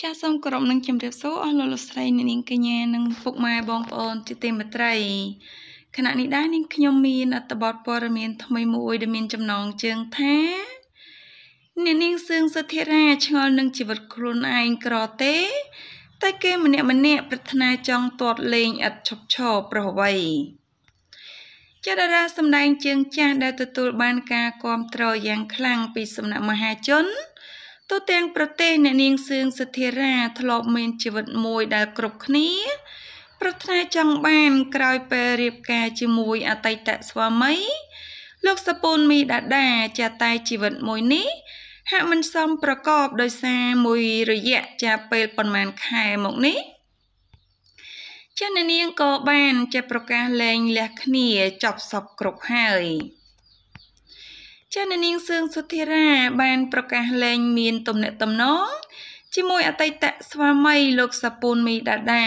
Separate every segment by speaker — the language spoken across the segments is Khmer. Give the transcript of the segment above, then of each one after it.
Speaker 1: ចាសសូមគោរពនឹងជម្រាបសួរអស់លោកលោកស្រីអ្នកនាងកញ្ញានិងពុកម៉ែបងប្អូនជាទីមេត្រីគណៈនេះដែរនាងខ្ញុំមានអត្ថបទព័ត៌មានថ្មីមួយដែលមានចំណងជើងថាអ្នកនាងសឿងសុធិរាឆ្ងល់នឹងជីវិតខ្លួនឯងក្រទេតែគេម្នាក់ម្នាក់ប្រាថ្នាចង់ទាត់លេងឥតឈប់ឈរប្រវ័យចាតារាសម្ដែងជើងចាស់ដែលទទួល បាន ការគាំទ្រយ៉ាងខ្លាំងពីសំណាក់មហាជនគឺទូទាំងប្រទេសអ្នកនាងសឿងសុធារាធ្លាប់មានជីវិតមួយដែលគ្រប់គ្នា ប្រាថ្នាចង់បានក្រោយពេលរៀបការជាមួយអតីតស្វាមី លោកសពូនមីដាដាចាតែជីវិតមួយនេះ ហាក់មិនសមប្រកបដោយសារមួយរយៈចាពេលប៉ុន្មានខែមកនេះចានាងក៏បានចេះប្រកាសលែងលះគ្នាចប់សពគ្រប់ហើយចាននាងសឿងសុធារាបានប្រកាសលែងមានទំនាក់ទំនងជាមួយអតីតស្វាមីលោកសាពូនមីដាដា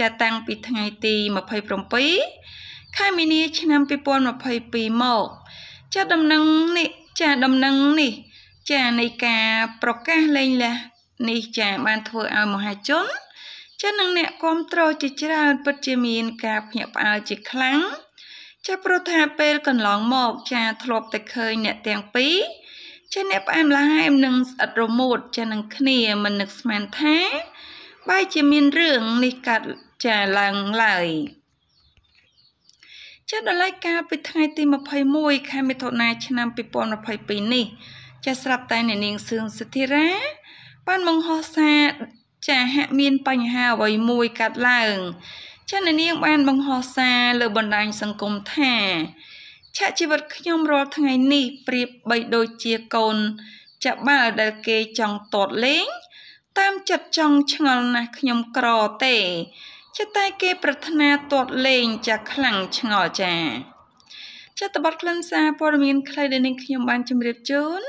Speaker 1: ចាតាំងពីថ្ងៃទី27ខែមីនាឆ្នាំ2022មកចាដំណឹងនេះចាដំណឹងនេះ ចានៃការប្រកាសលែងលះនេះចាបានធ្វើឲ្យមហាជនចានឹងអ្នកគ្រប់គ្រងជាច្រើនពិតជាមានការភ្ញាក់ផ្អើលជាខ្លាំងចាព្រោះថាពេលកន្លងមកចា ធ្លាប់តែឃើញអ្នកទាំងពីរចាអ្នកផ្អែមល្ហែមនិងស្អិតរមួតចានឹងគ្នាមិននឹកស្មានថាបែរជាមានរឿងនេះកើតចាឡើងឡើយចាដល់ឡែកកាលពីថ្ងៃទី21ខែមិថុនាឆ្នាំ2022នេះ ចាស្រាប់តែអ្នកនាងសឿងសុធិរាបានបង្ហោះសារចាហាក់មានបញ្ហាអ្វីមួយកើតឡើងច័ន្ទនាងបានបង្ហោះសារលើបណ្ដាញសង្គមថាឆាកជីវិតខ្ញុំរាល់ថ្ងៃនេះប្រៀបបីដូចជាកូនចាក់បាល់ដែលគេចង់តតលេង តាមចិត្តចង់ឆ្ងល់ណាស់ខ្ញុំក្រទេចេះតែគេប្រាថ្នាតតលេង ចាខ្លាំងឆ្ងល់ចាចិត្តបត់ក្លិនសារព័ត៌មានខ្លីដែលនឹងខ្ញុំបានជម្រាបជូន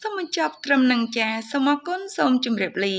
Speaker 1: សូមបញ្ចប់ ត្រឹមនឹងចាសូមអរគុណសូមជម្រាបលា